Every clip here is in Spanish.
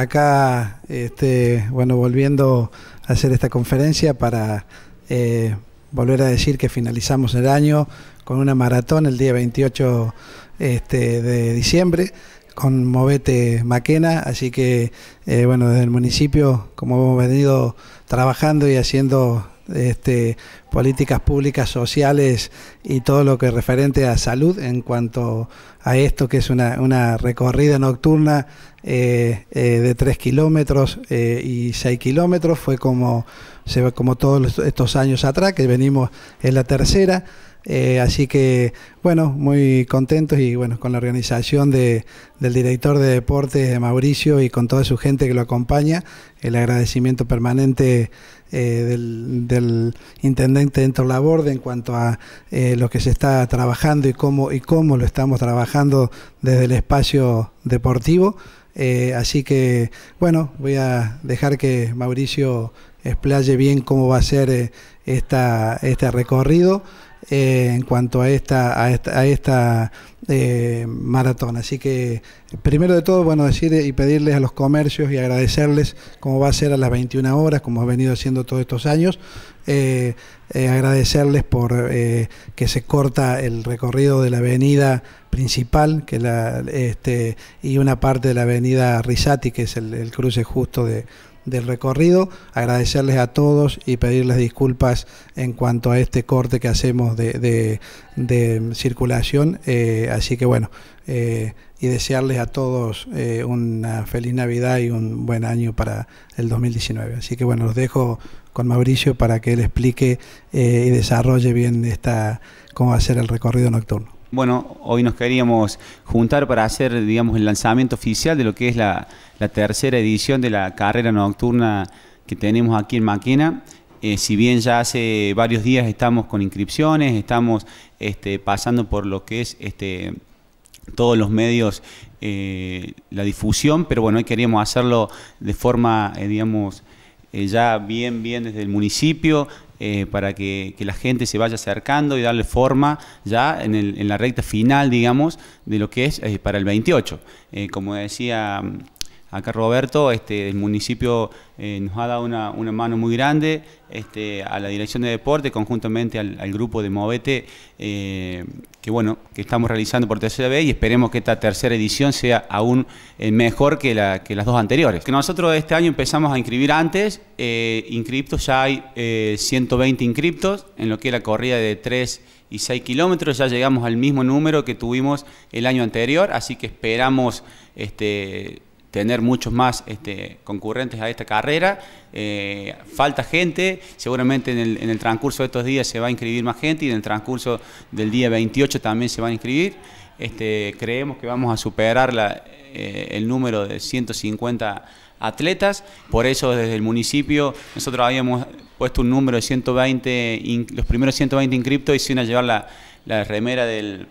acá, este, bueno, volviendo a hacer esta conferencia para eh, volver a decir que finalizamos el año con una maratón el día 28 este, de diciembre con Movete Maquena, así que eh, bueno, desde el municipio, como hemos venido trabajando y haciendo este, políticas públicas sociales y todo lo que es referente a salud en cuanto a esto, que es una, recorrida nocturna eh, eh, de 3 kilómetros eh, y 6 kilómetros, fue como, se, como todos estos años atrás, que venimos en la tercera. así que, bueno, muy contentos y bueno, con la organización de, del director de deportes, de Mauricio, y con toda su gente que lo acompaña, el agradecimiento permanente del intendente dentro de la Borde en cuanto a eh, lo que se está trabajando y cómo, y cómo lo estamos trabajando desde el espacio deportivo. Eh, así que, bueno, voy a dejar que Mauricio explaye bien cómo va a ser eh, esta, este recorrido. Eh, en cuanto a esta, a esta, eh, maratón. Así que, primero de todo, bueno, decir y pedirles a los comercios y agradecerles como va a ser a las 21 horas, como ha venido haciendo todos estos años. Eh, agradecerles por que se corta el recorrido de la avenida principal que la, este, y una parte de la avenida Risati, que es el cruce justo de, del recorrido, agradecerles a todos y pedirles disculpas en cuanto a este corte que hacemos de, circulación. Eh, así que bueno, eh, y desearles a todos eh, una feliz Navidad y un buen año para el 2019. Así que bueno, los dejo con Mauricio para que él explique y desarrolle bien esta cómo va a ser el recorrido nocturno bueno, hoy nos queríamos juntar para hacer, digamos, el lanzamiento oficial de lo que es la, tercera edición de la carrera nocturna que tenemos aquí en Maquena. Eh, si bien ya hace varios días estamos con inscripciones, estamos este, pasando por lo que es este, todos los medios eh, la difusión, pero bueno, hoy queríamos hacerlo de forma, eh, digamos, ya bien, bien desde el municipio, eh, para que, la gente se vaya acercando y darle forma ya en, la recta final, digamos, de lo que es eh, para el 28. Eh, como decía Acá Roberto este, el municipio eh, nos ha dado una, mano muy grande este, a la Dirección de Deporte, conjuntamente al, grupo de Movete, eh, que bueno, que estamos realizando por tercera vez y esperemos que esta tercera edición sea aún eh, mejor que, las dos anteriores. Que nosotros este año empezamos a inscribir antes, inscriptos ya hay 120 inscriptos en lo que es la corrida de 3 y 6 kilómetros, ya llegamos al mismo número que tuvimos el año anterior, así que esperamos este, tener muchos más este, concurrentes a esta carrera. Eh, falta gente, seguramente en el, transcurso de estos días se va a inscribir más gente y en el transcurso del día 28 también se van a inscribir. Este, creemos que vamos a superar eh, el número de 150 atletas, por eso desde el municipio nosotros habíamos puesto un número de 120, los primeros 120 inscriptos y a llevar la remera del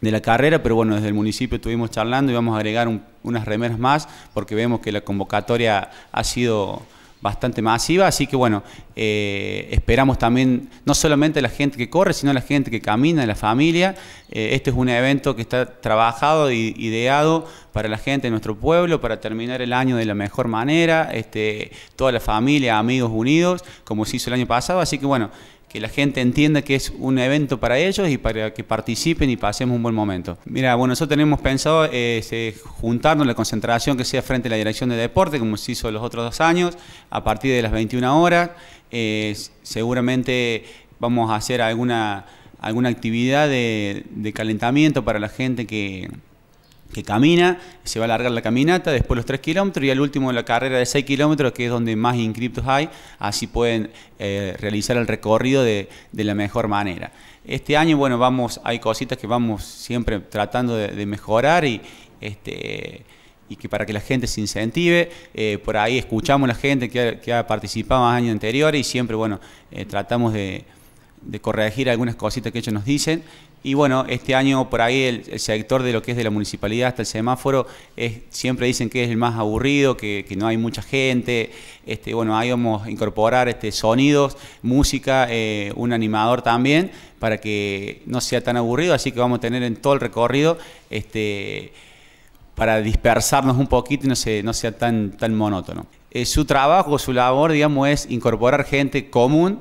de la carrera, pero bueno, desde el municipio estuvimos charlando y vamos a agregar unas remeras más porque vemos que la convocatoria ha sido bastante masiva, así que bueno, eh, esperamos también no solamente la gente que corre, sino la gente que camina, la familia. Eh, este es un evento que está trabajado y ideado para la gente de nuestro pueblo, para terminar el año de la mejor manera, este, toda la familia, amigos unidos, como se hizo el año pasado, así que bueno, que la gente entienda que es un evento para ellos y para que participen y pasemos un buen momento. Mira, bueno, nosotros tenemos pensado eh, juntarnos la concentración que sea frente a la dirección de deporte, como se hizo los otros dos años, a partir de las 21 horas. Eh, seguramente vamos a hacer alguna, alguna actividad de calentamiento para la gente que que camina, se va a alargar la caminata, después los 3 kilómetros y al último la carrera de 6 kilómetros, que es donde más inscriptos hay, así pueden eh, realizar el recorrido de, la mejor manera. Este año, bueno, vamos, hay cositas que vamos siempre tratando de, mejorar y este y que para que la gente se incentive. Eh, por ahí escuchamos a la gente que ha, participado más años anteriores y siempre, bueno, eh, tratamos de, de corregir algunas cositas que ellos nos dicen. Y bueno, este año por ahí el, sector de lo que es de la municipalidad hasta el semáforo es, siempre dicen que es el más aburrido, que, no hay mucha gente. Este, bueno, ahí vamos a incorporar este, sonidos, música, eh, un animador también, para que no sea tan aburrido. Así que vamos a tener en todo el recorrido este, para dispersarnos un poquito y no, no sea tan, tan monótono. Eh, su trabajo, su labor, digamos, es incorporar gente común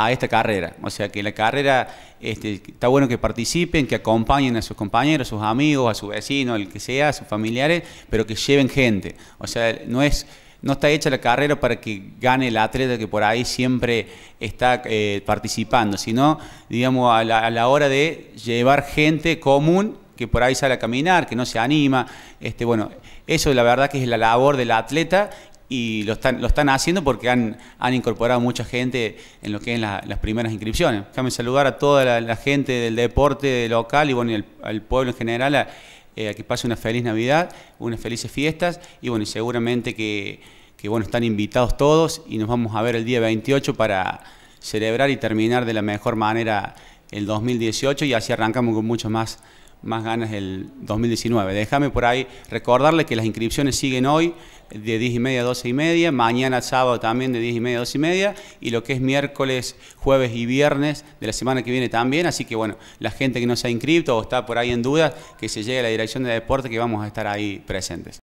a esta carrera. O sea que la carrera este, está bueno que participen, que acompañen a sus compañeros, a sus amigos, a su vecino, el que sea, a sus familiares, pero que lleven gente. O sea, no es no está hecha la carrera para que gane el atleta que por ahí siempre está eh, participando, sino, digamos, a la, hora de llevar gente común que por ahí sale a caminar, que no se anima. Este, bueno, eso la verdad que es la labor del atleta y lo están, lo están haciendo porque han, han incorporado mucha gente en lo que es las primeras inscripciones. Déjame saludar a toda la, gente del deporte local y bueno, al pueblo en general, eh, a, que pase una feliz Navidad, unas felices fiestas y bueno, y seguramente que, que, bueno, están invitados todos y nos vamos a ver el día 28 para celebrar y terminar de la mejor manera el 2018 y así arrancamos con mucho más más ganas el 2019. Déjame por ahí recordarle que las inscripciones siguen hoy de 10 y media a 12 y media, mañana sábado también de 10 y media a 12 y media, y lo que es miércoles, jueves y viernes de la semana que viene también. Así que bueno, la gente que no se ha inscrito o está por ahí en duda, que se llegue a la dirección de deporte que vamos a estar ahí presentes.